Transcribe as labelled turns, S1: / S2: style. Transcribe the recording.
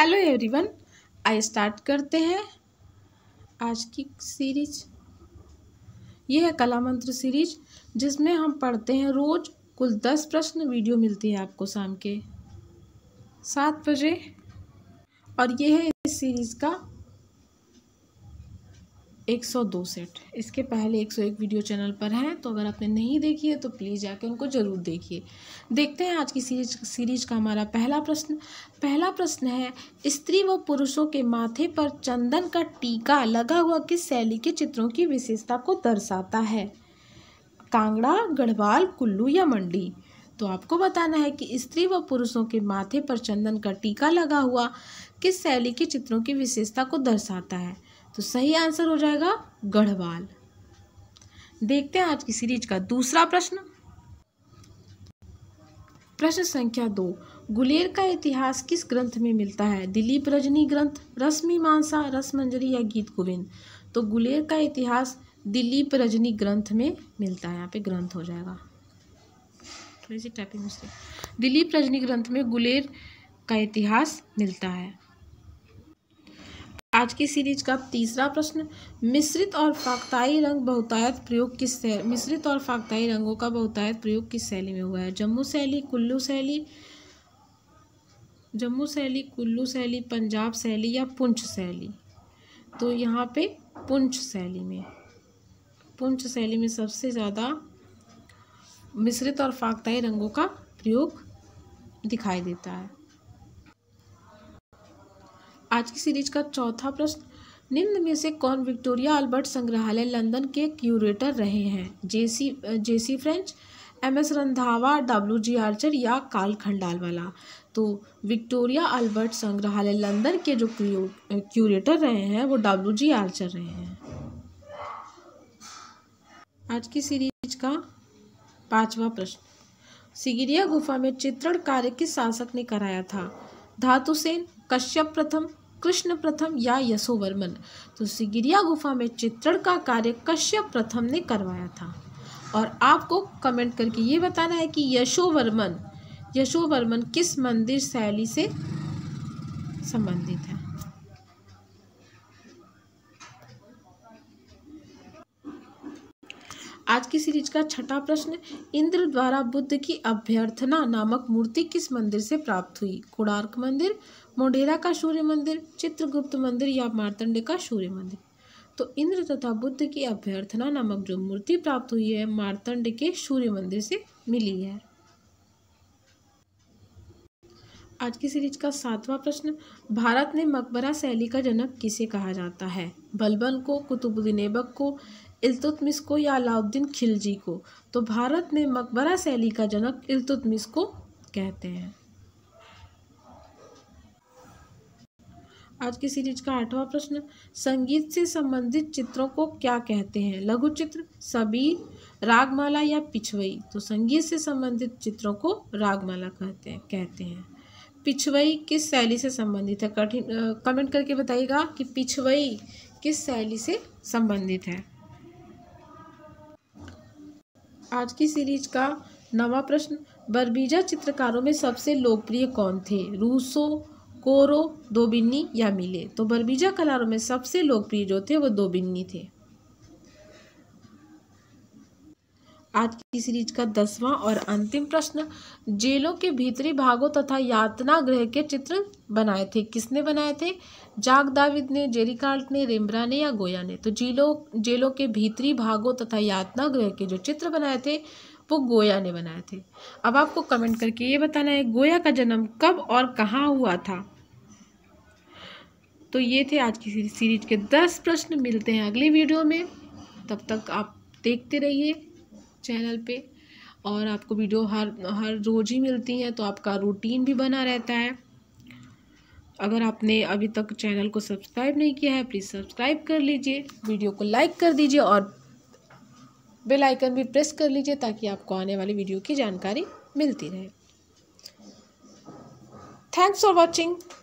S1: hello everyone I start करते हैं आज की सीरीज ये है कला मंत्र सीरीज जिसमें हम पढ़ते हैं रोज़ कुल दस प्रश्न वीडियो मिलती है आपको शाम के सात बजे और ये है इस सीरीज़ का एक सौ दो सेट इसके पहले एक सौ एक वीडियो चैनल पर है तो अगर आपने नहीं देखी है तो प्लीज़ जाके उनको ज़रूर देखिए देखते हैं आज की सीरीज सीरीज का हमारा पहला प्रश्न पहला प्रश्न है स्त्री व पुरुषों के माथे पर चंदन का टीका लगा हुआ किस शैली के चित्रों की विशेषता को दर्शाता है कांगड़ा गढ़वाल कुल्लू या मंडी तो आपको बताना है कि स्त्री व पुरुषों के माथे पर चंदन का टीका लगा हुआ किस शैली के चित्रों की विशेषता को दर्शाता है तो सही आंसर हो जाएगा गढ़वाल देखते हैं आज की सीरीज का दूसरा प्रश्न प्रश्न संख्या दो गुलेर का इतिहास किस ग्रंथ में मिलता है दिलीप रजनी ग्रंथ मानसा रसमंजरी या गीत गोविंद तो गुलेर का इतिहास दिलीप रजनी ग्रंथ में मिलता है यहाँ पे ग्रंथ हो जाएगा थोड़ी सी टाइपिंग दिलीप रजनी ग्रंथ में गुलेर का इतिहास मिलता है आज की सीरीज का तीसरा प्रश्न मिश्रित और फाख्ताई रंग बहुतायत प्रयोग किस शैली मिश्रित और फाख्ताई रंगों का बहुतायत प्रयोग किस शैली में हुआ है जम्मू शैली कुल्लू शैली जम्मू शैली कुल्लू शैली पंजाब शैली या पुंछ शैली तो यहाँ पे पुंछ शैली में पुंछ शैली में सबसे ज़्यादा मिश्रित और फाख्ताई रंगों का प्रयोग दिखाई देता है आज की सीरीज का चौथा प्रश्न निम्न में से कौन विक्टोरिया अल्बर्ट संग्रहालय लंदन के क्यूरेटर रहे हैं JC JC French M S Randhawa W G Archer या काल खंडाल वाला तो विक्टोरिया अल्बर्ट संग्रहालय लंदन के जो क्यूरेटर रहे हैं वो डब्ल्यू जी आर्चर रहे हैं आज की सीरीज का पांचवा प्रश्न सिगिरिया गुफा में चित्रण कार्य किस शासक ने कराया था धातुसेन कश्यप प्रथम कृष्ण प्रथम या यशोवर्मन तो सिगिरिया गुफा में चित्रण का कार्य कश्यप प्रथम ने करवाया था और आपको कमेंट करके ये बताना है कि यशोवर्मन यशोवर्मन किस मंदिर शैली से संबंधित है आज की सीरीज का छठा प्रश्न इंद्र द्वारा बुद्ध की अभ्यर्थना नामक मूर्ति किस मंदिर से प्राप्त हुई कोणार्क मंदिर मोढेरा का सूर्य मंदिर चित्रगुप्त मंदिर या मारतंडे का सूर्य मंदिर तो इंद्र तथा बुद्ध की अभ्यर्थना नामक जो मूर्ति प्राप्त हुई है मारतंड के सूर्य मंदिर से मिली है आज की सीरीज का सातवां प्रश्न भारत में मकबरा शैली का जनक किसे कहा जाता है बलबन को कुतुबुद्दीन ऐबक को इल्तुतमिस को या अलाउद्दीन खिलजी को तो भारत में मकबरा शैली का जनक इल्तुतमिस को कहते हैं आज की सीरीज का आठवां प्रश्न संगीत से संबंधित चित्रों को क्या कहते हैं लघु चित्र सभी रागमाला या पिछवई तो संगीत से संबंधित चित्रों को रागमाला कहते हैं कहते हैं पिछवई किस शैली से संबंधित है कठिन कमेंट करके बताइएगा कि पिछवई किस शैली से संबंधित है आज की सीरीज का नवा प्रश्न बरबीजा चित्रकारों में सबसे लोकप्रिय कौन थे रूसो कोरो दोबिन्नी या मिले तो बरबीजा कलारों में सबसे लोकप्रिय जो थे वो दोबिन्नी थे आज की सीरीज का दसवां और अंतिम प्रश्न जेलों के भीतरी भागों तथा यातना ग्रह के चित्र बनाए थे किसने बनाए थे जाग दाविद ने जेरी कार्ट ने रेमरा ने या गोया ने तो जेलों जेलों के भीतरी भागों तथा यातना ग्रह के जो चित्र बनाए थे वो गोया ने बनाए थे अब आपको कमेंट करके ये बताना है गोया का जन्म कब और कहाँ हुआ था तो ये थे आज की सीरीज के दस प्रश्न मिलते हैं अगली वीडियो में तब तक आप देखते रहिए चैनल पे और आपको वीडियो हर हर रोज़ ही मिलती हैं तो आपका रूटीन भी बना रहता है अगर आपने अभी तक चैनल को सब्सक्राइब नहीं किया है प्लीज़ सब्सक्राइब कर लीजिए वीडियो को लाइक कर दीजिए और बेल आइकन भी प्रेस कर लीजिए ताकि आपको आने वाली वीडियो की जानकारी मिलती रहे थैंक्स फॉर वॉचिंग